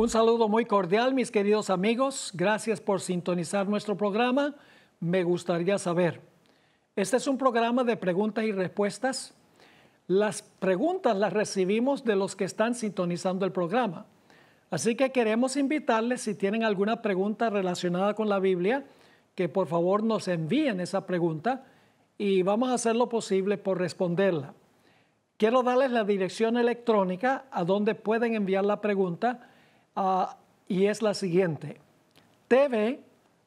Un saludo muy cordial, mis queridos amigos. Gracias por sintonizar nuestro programa. Me gustaría saber. Este es un programa de preguntas y respuestas. Las preguntas las recibimos de los que están sintonizando el programa. Así que queremos invitarles, si tienen alguna pregunta relacionada con la Biblia, que por favor nos envíen esa pregunta y vamos a hacer lo posible por responderla. Quiero darles la dirección electrónica a donde pueden enviar la pregunta Ah, y es la siguiente, tv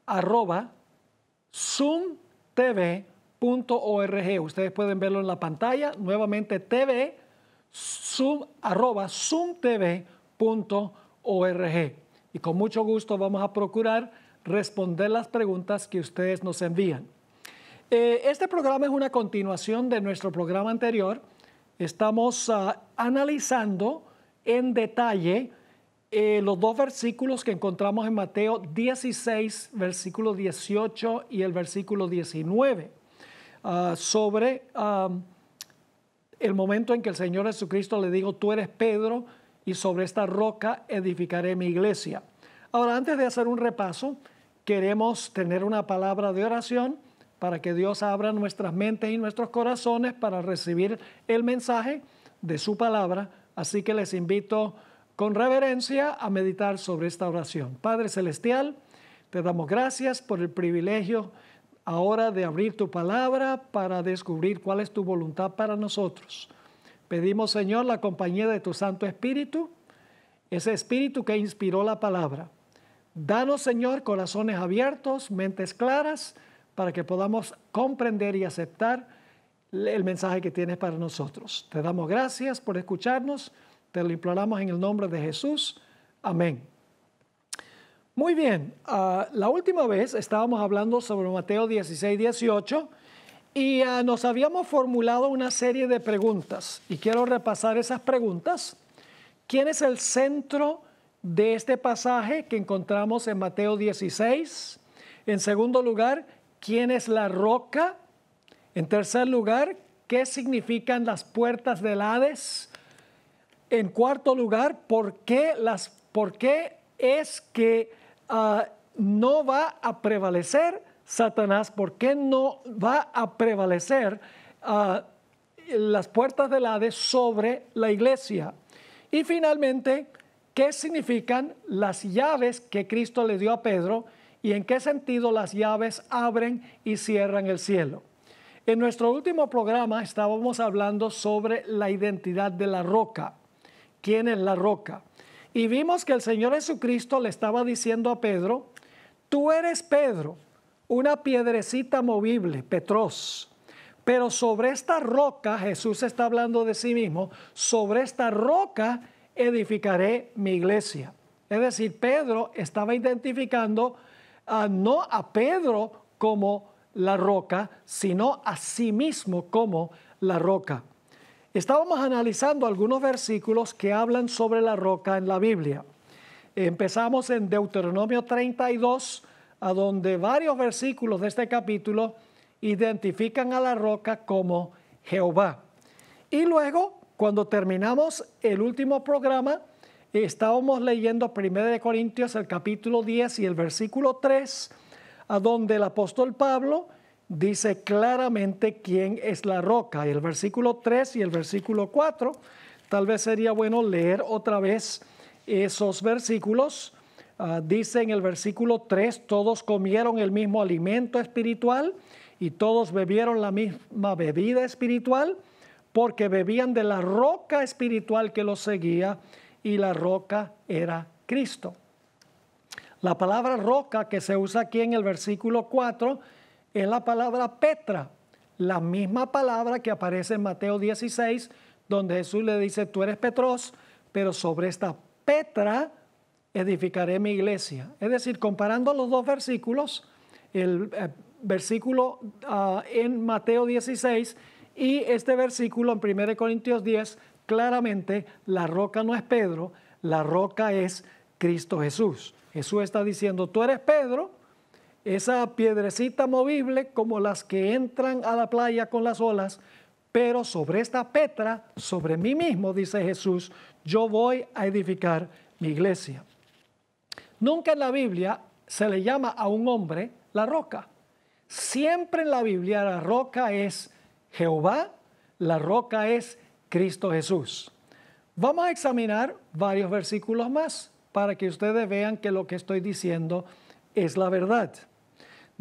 arroba zoomtv.org. Ustedes pueden verlo en la pantalla, nuevamente tv arroba zoomtv.org. Y con mucho gusto vamos a procurar responder las preguntas que ustedes nos envían. Eh, este programa es una continuación de nuestro programa anterior. Estamos ah, analizando en detalle eh, los dos versículos que encontramos en Mateo 16, versículo 18 y el versículo 19, ah, sobre el momento en que el Señor Jesucristo le dijo, tú eres Pedro y sobre esta roca edificaré mi iglesia. Ahora, antes de hacer un repaso, queremos tener una palabra de oración para que Dios abra nuestras mentes y nuestros corazones para recibir el mensaje de su palabra. Así que les invito a con reverencia a meditar sobre esta oración. Padre Celestial, te damos gracias por el privilegio ahora de abrir tu palabra para descubrir cuál es tu voluntad para nosotros. Pedimos, Señor, la compañía de tu Santo Espíritu, ese Espíritu que inspiró la palabra. Danos, Señor, corazones abiertos, mentes claras, para que podamos comprender y aceptar el mensaje que tienes para nosotros. Te damos gracias por escucharnos te lo imploramos en el nombre de Jesús. Amén. Muy bien, ah, la última vez estábamos hablando sobre Mateo 16, 18 y ah, nos habíamos formulado una serie de preguntas y quiero repasar esas preguntas. ¿Quién es el centro de este pasaje que encontramos en Mateo 16? En segundo lugar, ¿quién es la roca? En tercer lugar, ¿qué significan las puertas del Hades? En cuarto lugar, ¿por qué, las, por qué es que ah, no va a prevalecer Satanás? ¿Por qué no va a prevalecer ah, las puertas del Hades sobre la iglesia? Y finalmente, ¿qué significan las llaves que Cristo le dio a Pedro y en qué sentido las llaves abren y cierran el cielo? En nuestro último programa estábamos hablando sobre la identidad de la roca quién es la roca. Y vimos que el Señor Jesucristo le estaba diciendo a Pedro, tú eres Pedro, una piedrecita movible, Petros. Pero sobre esta roca, Jesús está hablando de sí mismo, sobre esta roca edificaré mi iglesia. Es decir, Pedro estaba identificando no a Pedro como la roca, sino a sí mismo como la roca. Estábamos analizando algunos versículos que hablan sobre la roca en la Biblia. Empezamos en Deuteronomio 32, a donde varios versículos de este capítulo identifican a la roca como Jehová. Y luego, cuando terminamos el último programa, estábamos leyendo 1 Corintios, el capítulo 10 y el versículo 3, a donde el apóstol Pablo dice claramente quién es la roca. Y el versículo 3 y el versículo 4, tal vez sería bueno leer otra vez esos versículos. Ah, dice en el versículo 3, todos comieron el mismo alimento espiritual y todos bebieron la misma bebida espiritual, porque bebían de la roca espiritual que los seguía y la roca era Cristo. La palabra roca que se usa aquí en el versículo 4 es la palabra Petra, la misma palabra que aparece en Mateo 16, donde Jesús le dice, tú eres Petros, pero sobre esta Petra edificaré mi iglesia. Es decir, comparando los dos versículos, el eh, versículo ah, en Mateo 16 y este versículo en 1 Corintios 10, claramente la roca no es Pedro, la roca es Cristo Jesús. Jesús está diciendo, tú eres Pedro, esa piedrecita movible como las que entran a la playa con las olas, pero sobre esta petra, sobre mí mismo, dice Jesús, yo voy a edificar mi iglesia. Nunca en la Biblia se le llama a un hombre la roca. Siempre en la Biblia la roca es Jehová, la roca es Cristo Jesús. Vamos a examinar varios versículos más para que ustedes vean que lo que estoy diciendo es la verdad.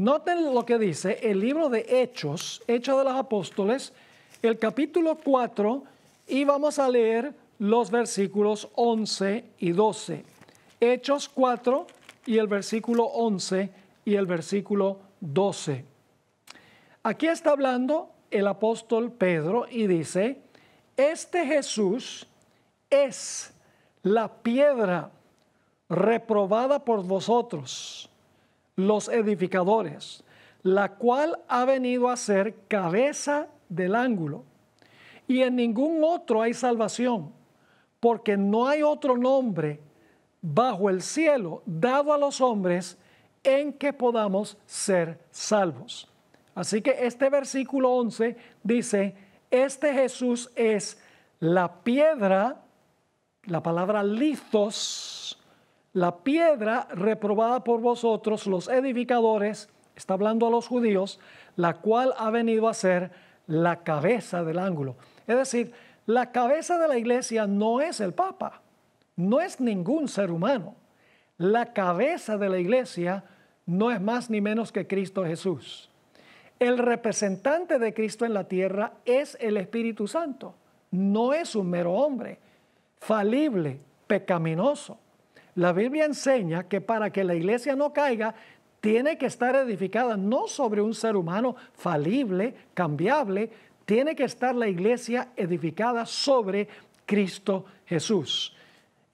Noten lo que dice el libro de Hechos, Hechos de los Apóstoles, el capítulo 4, y vamos a leer los versículos 11 y 12. Hechos 4 y el versículo 11 y el versículo 12. Aquí está hablando el apóstol Pedro y dice, este Jesús es la piedra reprobada por vosotros los edificadores, la cual ha venido a ser cabeza del ángulo. Y en ningún otro hay salvación, porque no hay otro nombre bajo el cielo dado a los hombres en que podamos ser salvos. Así que este versículo 11 dice, este Jesús es la piedra, la palabra litos, la piedra reprobada por vosotros, los edificadores, está hablando a los judíos, la cual ha venido a ser la cabeza del ángulo. Es decir, la cabeza de la iglesia no es el Papa, no es ningún ser humano. La cabeza de la iglesia no es más ni menos que Cristo Jesús. El representante de Cristo en la tierra es el Espíritu Santo, no es un mero hombre, falible, pecaminoso. La Biblia enseña que para que la iglesia no caiga, tiene que estar edificada no sobre un ser humano falible, cambiable, tiene que estar la iglesia edificada sobre Cristo Jesús.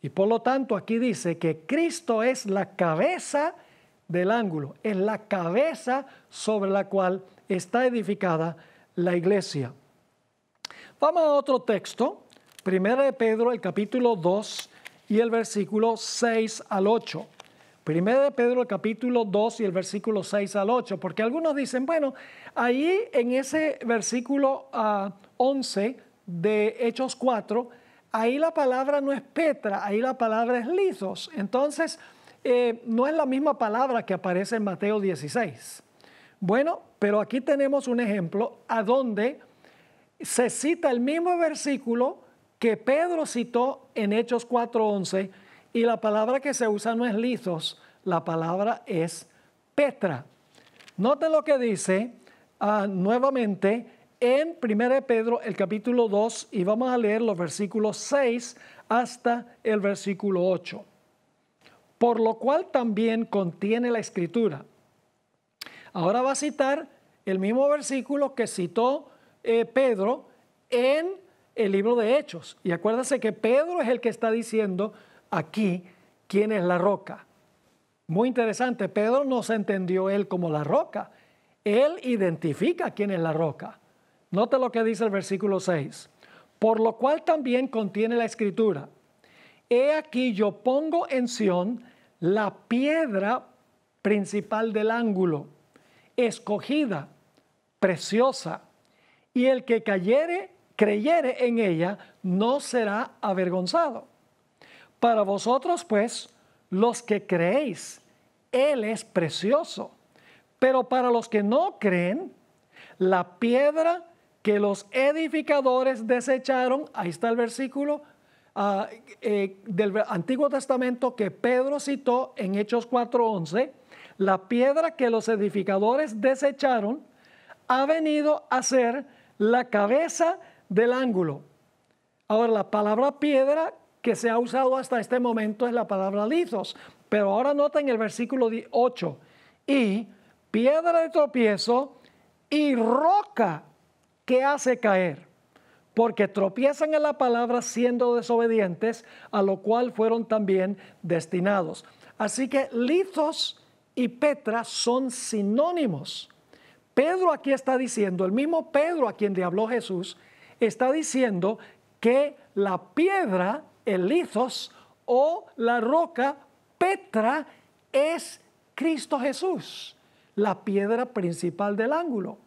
Y por lo tanto aquí dice que Cristo es la cabeza del ángulo, es la cabeza sobre la cual está edificada la iglesia. Vamos a otro texto, 1 de Pedro, el capítulo 2, y el versículo 6 al 8. Primero de Pedro capítulo 2 y el versículo 6 al 8, porque algunos dicen, bueno, ahí en ese versículo 11 ah, de Hechos 4, ahí la palabra no es Petra, ahí la palabra es Lizos. Entonces, eh, no es la misma palabra que aparece en Mateo 16. Bueno, pero aquí tenemos un ejemplo a donde se cita el mismo versículo, que Pedro citó en Hechos 4.11 y la palabra que se usa no es lizos, la palabra es Petra. Noten lo que dice ah, nuevamente en 1 Pedro el capítulo 2 y vamos a leer los versículos 6 hasta el versículo 8. Por lo cual también contiene la escritura. Ahora va a citar el mismo versículo que citó eh, Pedro en el libro de Hechos. Y acuérdense que Pedro es el que está diciendo aquí quién es la roca. Muy interesante, Pedro no se entendió él como la roca. Él identifica quién es la roca. Note lo que dice el versículo 6. Por lo cual también contiene la escritura. He aquí yo pongo en Sión la piedra principal del ángulo, escogida, preciosa, y el que cayere creyere en ella, no será avergonzado. Para vosotros, pues, los que creéis, Él es precioso. Pero para los que no creen, la piedra que los edificadores desecharon, ahí está el versículo ah, eh, del Antiguo Testamento que Pedro citó en Hechos 4:11, la piedra que los edificadores desecharon ha venido a ser la cabeza del ángulo. Ahora, la palabra piedra que se ha usado hasta este momento es la palabra lizos, pero ahora nota en el versículo 8, y piedra de tropiezo y roca que hace caer, porque tropiezan en la palabra siendo desobedientes, a lo cual fueron también destinados. Así que lizos y petra son sinónimos. Pedro aquí está diciendo, el mismo Pedro a quien le habló Jesús, está diciendo que la piedra, el o la roca, Petra, es Cristo Jesús, la piedra principal del ángulo.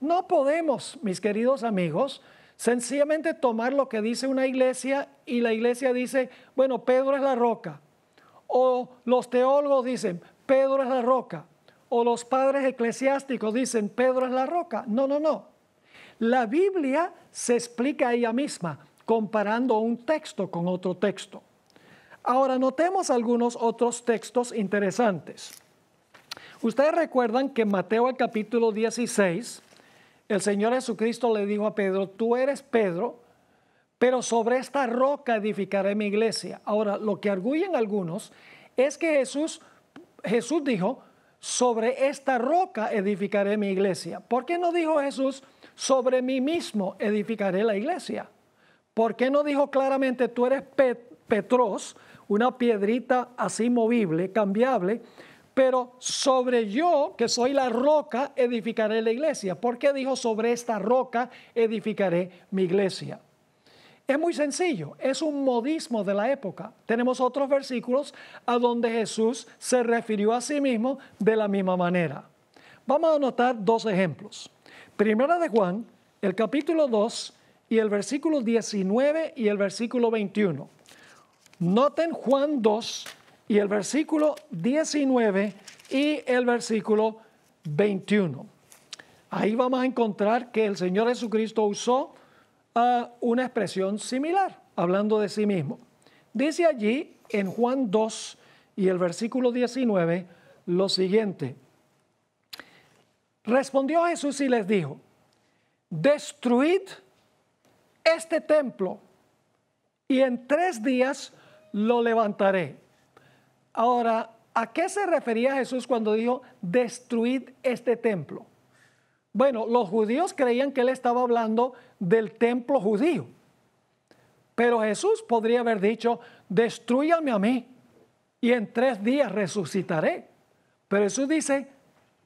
No podemos, mis queridos amigos, sencillamente tomar lo que dice una iglesia y la iglesia dice, bueno, Pedro es la roca. O los teólogos dicen, Pedro es la roca. O los padres eclesiásticos dicen, Pedro es la roca. No, no, no. La Biblia se explica ella misma comparando un texto con otro texto. Ahora notemos algunos otros textos interesantes. Ustedes recuerdan que en Mateo el capítulo 16, el Señor Jesucristo le dijo a Pedro, tú eres Pedro, pero sobre esta roca edificaré mi iglesia. Ahora, lo que arguyen algunos es que Jesús, Jesús dijo, sobre esta roca edificaré mi iglesia. ¿Por qué no dijo Jesús, sobre mí mismo edificaré la iglesia. ¿Por qué no dijo claramente, tú eres Petros, una piedrita así movible, cambiable, pero sobre yo, que soy la roca, edificaré la iglesia? ¿Por qué dijo, sobre esta roca edificaré mi iglesia? Es muy sencillo, es un modismo de la época. Tenemos otros versículos a donde Jesús se refirió a sí mismo de la misma manera. Vamos a anotar dos ejemplos. Primera de Juan, el capítulo 2 y el versículo 19 y el versículo 21. Noten Juan 2 y el versículo 19 y el versículo 21. Ahí vamos a encontrar que el Señor Jesucristo usó ah, una expresión similar, hablando de sí mismo. Dice allí en Juan 2 y el versículo 19 lo siguiente, Respondió Jesús y les dijo, destruid este templo y en tres días lo levantaré. Ahora, ¿a qué se refería Jesús cuando dijo, destruid este templo? Bueno, los judíos creían que él estaba hablando del templo judío, pero Jesús podría haber dicho, destruyame a mí y en tres días resucitaré. Pero Jesús dice,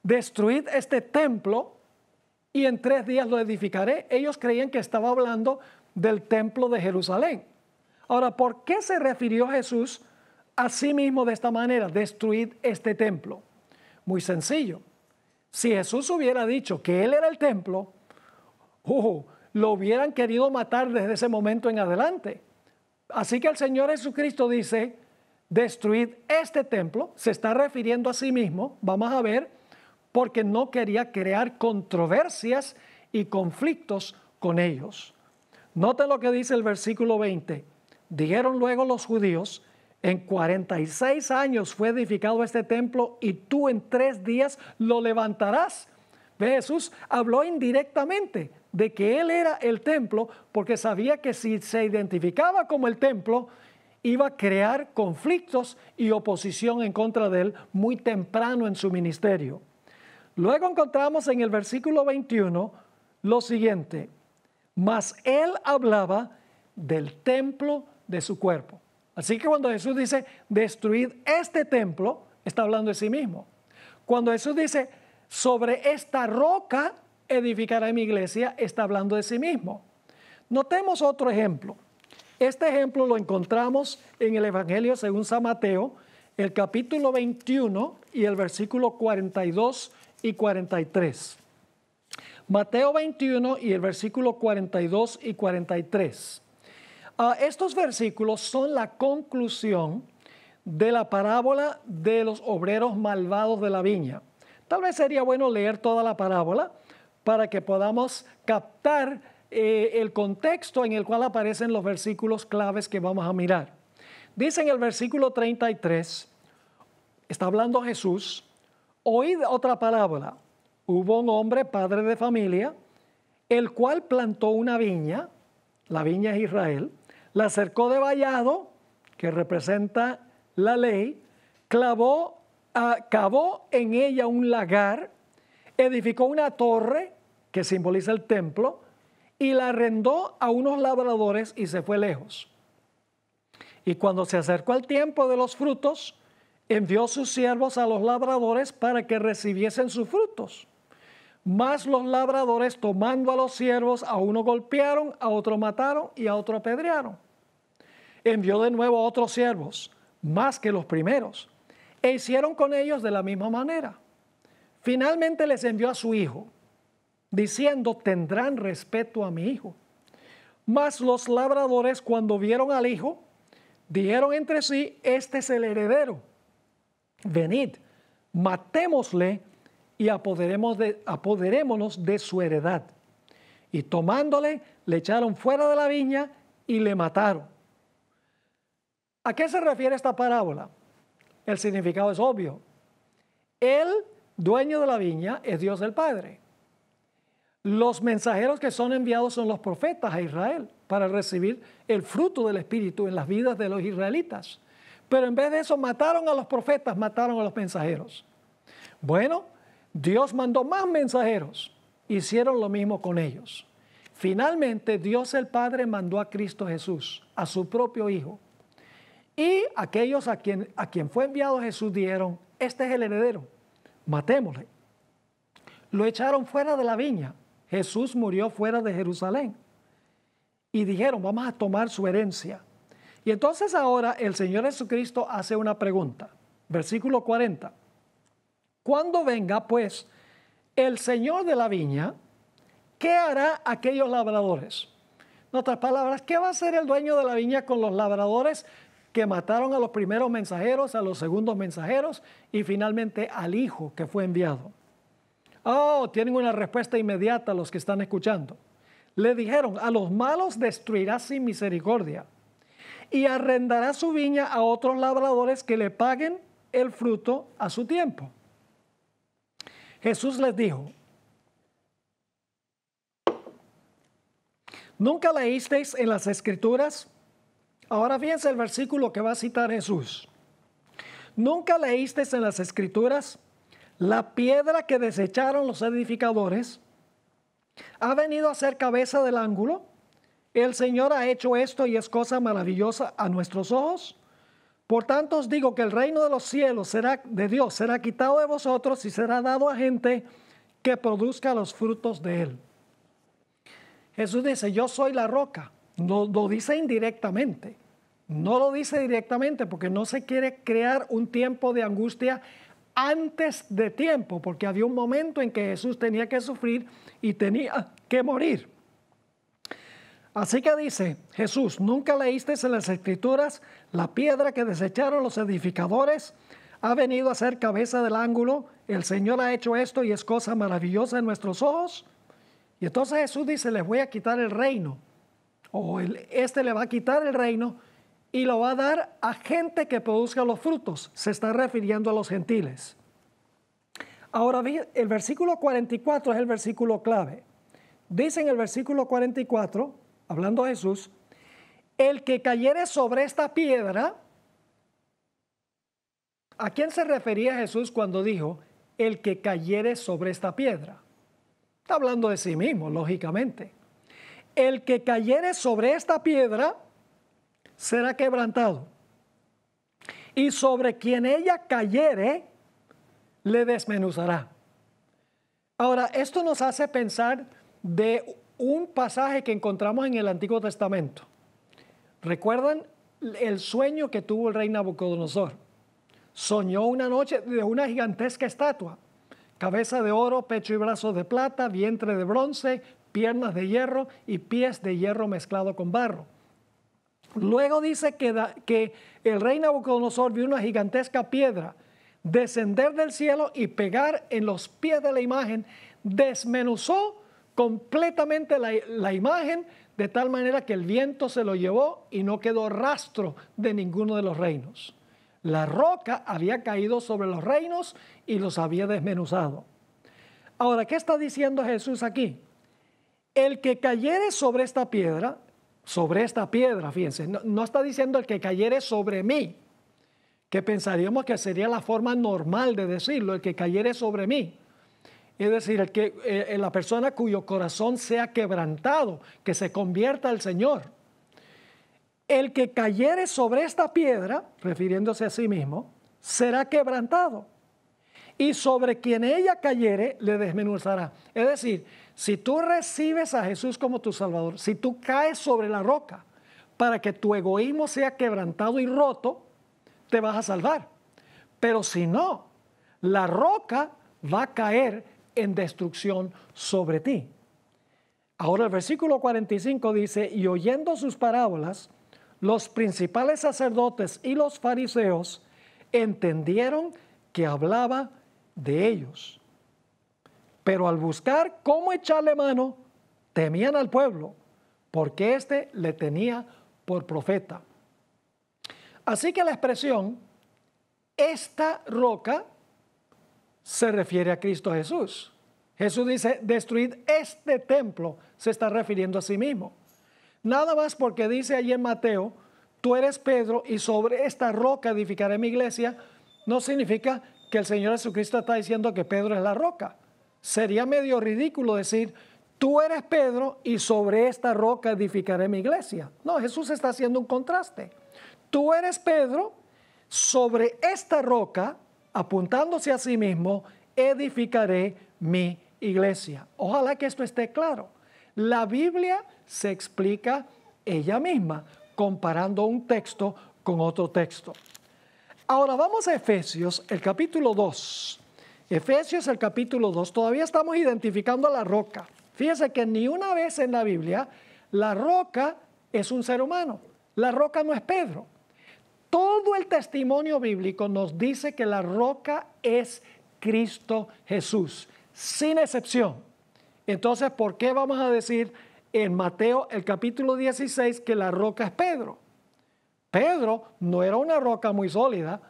destruid este templo y en tres días lo edificaré. Ellos creían que estaba hablando del templo de Jerusalén. Ahora, ¿por qué se refirió Jesús a sí mismo de esta manera, destruid este templo? Muy sencillo. Si Jesús hubiera dicho que Él era el templo, ¡oh! lo hubieran querido matar desde ese momento en adelante. Así que el Señor Jesucristo dice, destruid este templo, se está refiriendo a sí mismo, vamos a ver, porque no quería crear controversias y conflictos con ellos. Note lo que dice el versículo 20. Dijeron luego los judíos, en 46 años fue edificado este templo y tú en tres días lo levantarás. Jesús habló indirectamente de que él era el templo porque sabía que si se identificaba como el templo, iba a crear conflictos y oposición en contra de él muy temprano en su ministerio. Luego encontramos en el versículo 21 lo siguiente, mas él hablaba del templo de su cuerpo. Así que cuando Jesús dice destruid este templo, está hablando de sí mismo. Cuando Jesús dice sobre esta roca edificará mi iglesia, está hablando de sí mismo. Notemos otro ejemplo. Este ejemplo lo encontramos en el Evangelio según San Mateo, el capítulo 21 y el versículo 42 y 43. Mateo 21 y el versículo 42 y 43. Ah, estos versículos son la conclusión de la parábola de los obreros malvados de la viña. Tal vez sería bueno leer toda la parábola para que podamos captar eh, el contexto en el cual aparecen los versículos claves que vamos a mirar. Dice en el versículo 33, está hablando Jesús, Oíd otra palabra. Hubo un hombre, padre de familia, el cual plantó una viña, la viña es Israel, la acercó de vallado, que representa la ley, clavó, ah, cavó en ella un lagar, edificó una torre, que simboliza el templo, y la arrendó a unos labradores y se fue lejos. Y cuando se acercó al tiempo de los frutos, envió sus siervos a los labradores para que recibiesen sus frutos. Mas los labradores, tomando a los siervos, a uno golpearon, a otro mataron y a otro apedrearon. Envió de nuevo a otros siervos, más que los primeros, e hicieron con ellos de la misma manera. Finalmente les envió a su hijo, diciendo, tendrán respeto a mi hijo. Mas los labradores, cuando vieron al hijo, dijeron entre sí, este es el heredero venid, matémosle y apoderemos de, apoderémonos de su heredad. Y tomándole, le echaron fuera de la viña y le mataron. ¿A qué se refiere esta parábola? El significado es obvio. El dueño de la viña es Dios el Padre. Los mensajeros que son enviados son los profetas a Israel para recibir el fruto del Espíritu en las vidas de los israelitas. Pero en vez de eso mataron a los profetas, mataron a los mensajeros. Bueno, Dios mandó más mensajeros. Hicieron lo mismo con ellos. Finalmente, Dios el Padre mandó a Cristo Jesús, a su propio Hijo. Y aquellos a quien, a quien fue enviado Jesús dijeron, este es el heredero, matémosle. Lo echaron fuera de la viña. Jesús murió fuera de Jerusalén. Y dijeron, vamos a tomar su herencia. Y entonces ahora el Señor Jesucristo hace una pregunta. Versículo 40. Cuando venga pues el Señor de la viña, ¿qué hará aquellos labradores? En otras palabras, ¿qué va a hacer el dueño de la viña con los labradores que mataron a los primeros mensajeros, a los segundos mensajeros y finalmente al hijo que fue enviado? Oh, tienen una respuesta inmediata los que están escuchando. Le dijeron, a los malos destruirá sin misericordia y arrendará su viña a otros labradores que le paguen el fruto a su tiempo. Jesús les dijo, ¿nunca leísteis en las escrituras? Ahora fíjense el versículo que va a citar Jesús. ¿Nunca leísteis en las escrituras la piedra que desecharon los edificadores? ¿Ha venido a ser cabeza del ángulo? El Señor ha hecho esto y es cosa maravillosa a nuestros ojos. Por tanto os digo que el reino de los cielos será de Dios, será quitado de vosotros y será dado a gente que produzca los frutos de él. Jesús dice, yo soy la roca. Lo, lo dice indirectamente. No lo dice directamente porque no se quiere crear un tiempo de angustia antes de tiempo, porque había un momento en que Jesús tenía que sufrir y tenía que morir. Así que dice, Jesús, nunca leíste en las escrituras la piedra que desecharon los edificadores, ha venido a ser cabeza del ángulo, el Señor ha hecho esto y es cosa maravillosa en nuestros ojos. Y entonces Jesús dice, les voy a quitar el reino, o este le va a quitar el reino y lo va a dar a gente que produzca los frutos, se está refiriendo a los gentiles. Ahora, el versículo 44 es el versículo clave. Dice en el versículo 44, hablando a Jesús, el que cayere sobre esta piedra, ¿a quién se refería Jesús cuando dijo, el que cayere sobre esta piedra? Está hablando de sí mismo, lógicamente. El que cayere sobre esta piedra será quebrantado. Y sobre quien ella cayere, le desmenuzará. Ahora, esto nos hace pensar de un pasaje que encontramos en el Antiguo Testamento. ¿Recuerdan el sueño que tuvo el rey Nabucodonosor? Soñó una noche de una gigantesca estatua, cabeza de oro, pecho y brazos de plata, vientre de bronce, piernas de hierro y pies de hierro mezclado con barro. Luego dice que, que el rey Nabucodonosor vio una gigantesca piedra descender del cielo y pegar en los pies de la imagen, desmenuzó completamente la, imagen de tal manera que el viento se lo llevó y no quedó rastro de ninguno de los reinos. La roca había caído sobre los reinos y los había desmenuzado. Ahora, ¿qué está diciendo Jesús aquí? El que cayere sobre esta piedra, sobre esta piedra, fíjense, no, no está diciendo el que cayere sobre mí, que pensaríamos que sería la forma normal de decirlo, el que cayere sobre mí. Es decir, que, eh, eh, la persona cuyo corazón sea quebrantado, que se convierta al Señor. El que cayere sobre esta piedra, refiriéndose a sí mismo, será quebrantado. Y sobre quien ella cayere, le desmenuzará. Es decir, si tú recibes a Jesús como tu Salvador, si tú caes sobre la roca para que tu egoísmo sea quebrantado y roto, te vas a salvar. Pero si no, la roca va a caer en destrucción sobre ti. Ahora el versículo 45 dice, y oyendo sus parábolas, los principales sacerdotes y los fariseos entendieron que hablaba de ellos. Pero al buscar cómo echarle mano, temían al pueblo, porque éste le tenía por profeta. Así que la expresión, esta roca se refiere a Cristo Jesús. Jesús dice, destruid este templo, se está refiriendo a sí mismo. Nada más porque dice allí en Mateo, tú eres Pedro y sobre esta roca edificaré mi iglesia, no significa que el Señor Jesucristo está diciendo que Pedro es la roca. Sería medio ridículo decir, tú eres Pedro y sobre esta roca edificaré mi iglesia. No, Jesús está haciendo un contraste. Tú eres Pedro, sobre esta roca apuntándose a sí mismo, edificaré mi iglesia. Ojalá que esto esté claro. La Biblia se explica ella misma comparando un texto con otro texto. Ahora vamos a Efesios, el capítulo 2. Efesios, el capítulo 2. Todavía estamos identificando a la roca. Fíjese que ni una vez en la Biblia la roca es un ser humano. La roca no es Pedro. Todo el testimonio bíblico nos dice que la roca es Cristo Jesús, sin excepción. Entonces, ¿por qué vamos a decir en Mateo el capítulo 16 que la roca es Pedro? Pedro no era una roca muy sólida.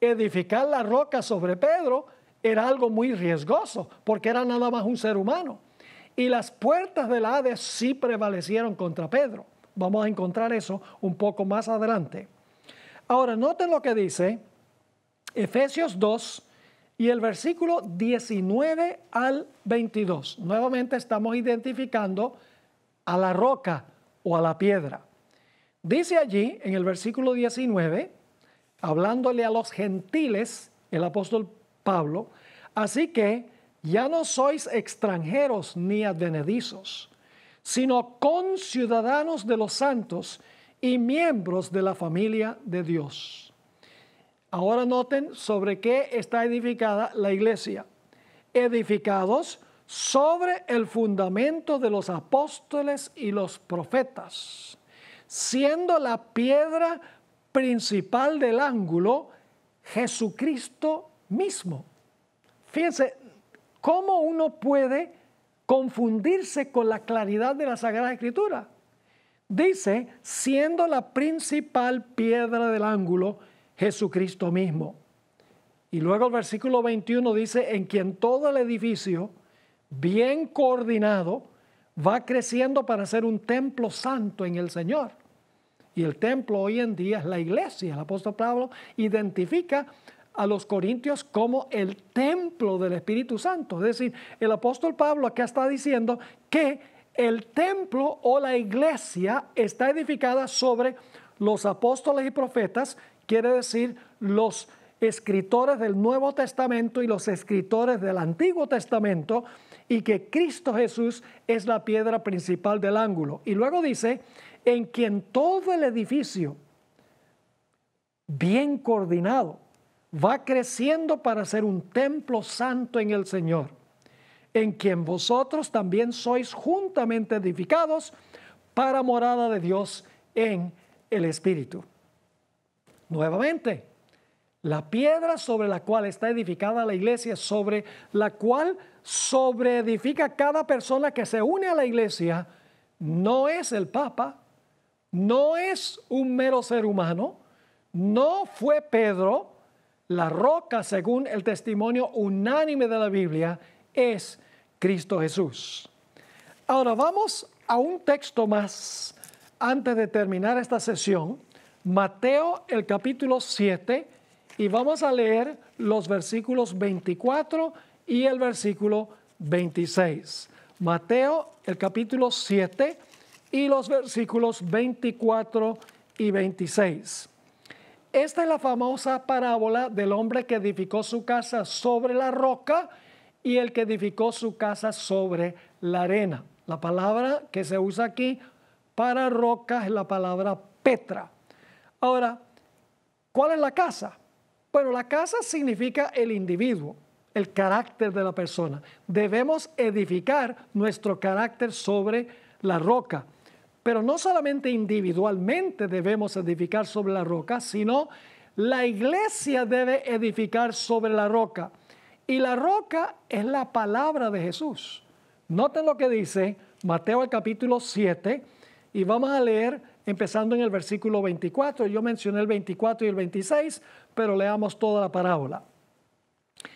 Edificar la roca sobre Pedro era algo muy riesgoso, porque era nada más un ser humano. Y las puertas del Hades sí prevalecieron contra Pedro. Vamos a encontrar eso un poco más adelante. Ahora, noten lo que dice Efesios 2 y el versículo 19 al 22. Nuevamente estamos identificando a la roca o a la piedra. Dice allí en el versículo 19, hablándole a los gentiles, el apóstol Pablo, así que ya no sois extranjeros ni advenedizos, sino conciudadanos de los santos, y miembros de la familia de Dios. Ahora noten sobre qué está edificada la iglesia. Edificados sobre el fundamento de los apóstoles y los profetas, siendo la piedra principal del ángulo Jesucristo mismo. Fíjense, ¿cómo uno puede confundirse con la claridad de la Sagrada Escritura? Dice, siendo la principal piedra del ángulo Jesucristo mismo. Y luego el versículo 21 dice, en quien todo el edificio, bien coordinado, va creciendo para ser un templo santo en el Señor. Y el templo hoy en día es la iglesia. El apóstol Pablo identifica a los corintios como el templo del Espíritu Santo. Es decir, el apóstol Pablo acá está diciendo que el templo o la iglesia está edificada sobre los apóstoles y profetas, quiere decir los escritores del Nuevo Testamento y los escritores del Antiguo Testamento, y que Cristo Jesús es la piedra principal del ángulo. Y luego dice, en quien todo el edificio, bien coordinado, va creciendo para ser un templo santo en el Señor en quien vosotros también sois juntamente edificados para morada de Dios en el Espíritu. Nuevamente, la piedra sobre la cual está edificada la iglesia, sobre la cual sobre edifica cada persona que se une a la iglesia, no es el Papa, no es un mero ser humano, no fue Pedro, la roca, según el testimonio unánime de la Biblia, es Cristo Jesús. Ahora vamos a un texto más antes de terminar esta sesión, Mateo el capítulo 7, y vamos a leer los versículos 24 y el versículo 26. Mateo el capítulo 7 y los versículos 24 y 26. Esta es la famosa parábola del hombre que edificó su casa sobre la roca y el que edificó su casa sobre la arena. La palabra que se usa aquí para roca es la palabra Petra. Ahora, ¿cuál es la casa? Bueno, la casa significa el individuo, el carácter de la persona. Debemos edificar nuestro carácter sobre la roca. Pero no solamente individualmente debemos edificar sobre la roca, sino la iglesia debe edificar sobre la roca. Y la roca es la palabra de Jesús. Noten lo que dice Mateo el capítulo 7 y vamos a leer empezando en el versículo 24. Yo mencioné el 24 y el 26, pero leamos toda la parábola.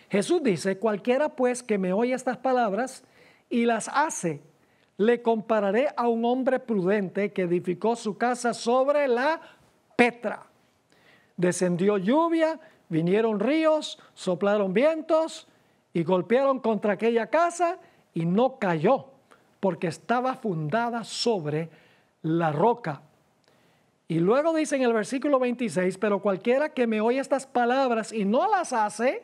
Jesús dice, cualquiera pues que me oye estas palabras y las hace, le compararé a un hombre prudente que edificó su casa sobre la petra. Descendió lluvia vinieron ríos, soplaron vientos y golpearon contra aquella casa y no cayó, porque estaba fundada sobre la roca. Y luego dice en el versículo 26, pero cualquiera que me oye estas palabras y no las hace,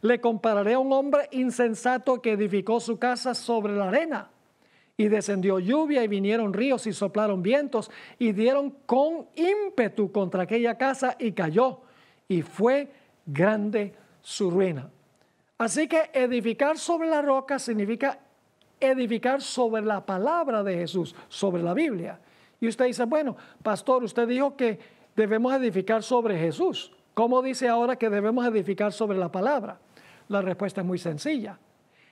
le compararé a un hombre insensato que edificó su casa sobre la arena. Y descendió lluvia y vinieron ríos y soplaron vientos y dieron con ímpetu contra aquella casa y cayó y fue grande su ruina. Así que edificar sobre la roca significa edificar sobre la palabra de Jesús, sobre la Biblia. Y usted dice, bueno, pastor, usted dijo que debemos edificar sobre Jesús. ¿Cómo dice ahora que debemos edificar sobre la palabra? La respuesta es muy sencilla.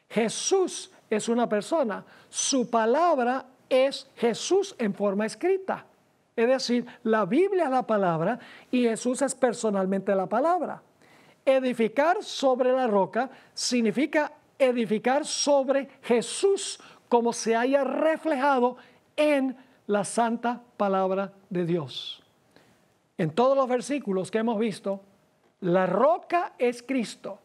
Jesús es una persona, su palabra es Jesús en forma escrita. Es decir, la Biblia es la palabra y Jesús es personalmente la palabra. Edificar sobre la roca significa edificar sobre Jesús como se haya reflejado en la santa palabra de Dios. En todos los versículos que hemos visto, la roca es Cristo.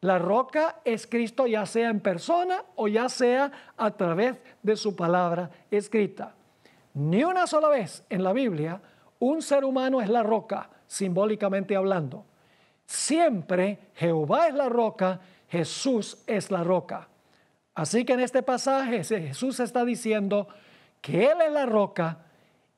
La roca es Cristo ya sea en persona o ya sea a través de su palabra escrita. Ni una sola vez en la Biblia un ser humano es la roca, simbólicamente hablando. Siempre Jehová es la roca, Jesús es la roca. Así que en este pasaje Jesús está diciendo que Él es la roca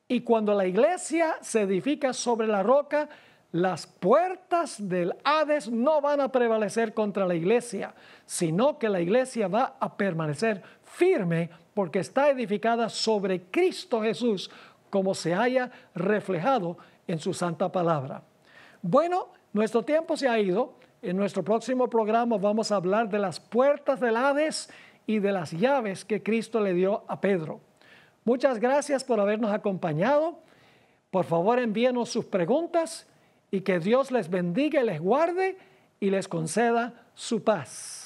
y cuando la iglesia se edifica sobre la roca, las puertas del Hades no van a prevalecer contra la iglesia, sino que la iglesia va a permanecer firme porque está edificada sobre Cristo Jesús, como se haya reflejado en su santa palabra. Bueno, nuestro tiempo se ha ido. En nuestro próximo programa vamos a hablar de las puertas del Hades y de las llaves que Cristo le dio a Pedro. Muchas gracias por habernos acompañado. Por favor, envíenos sus preguntas y que Dios les bendiga y les guarde y les conceda su paz.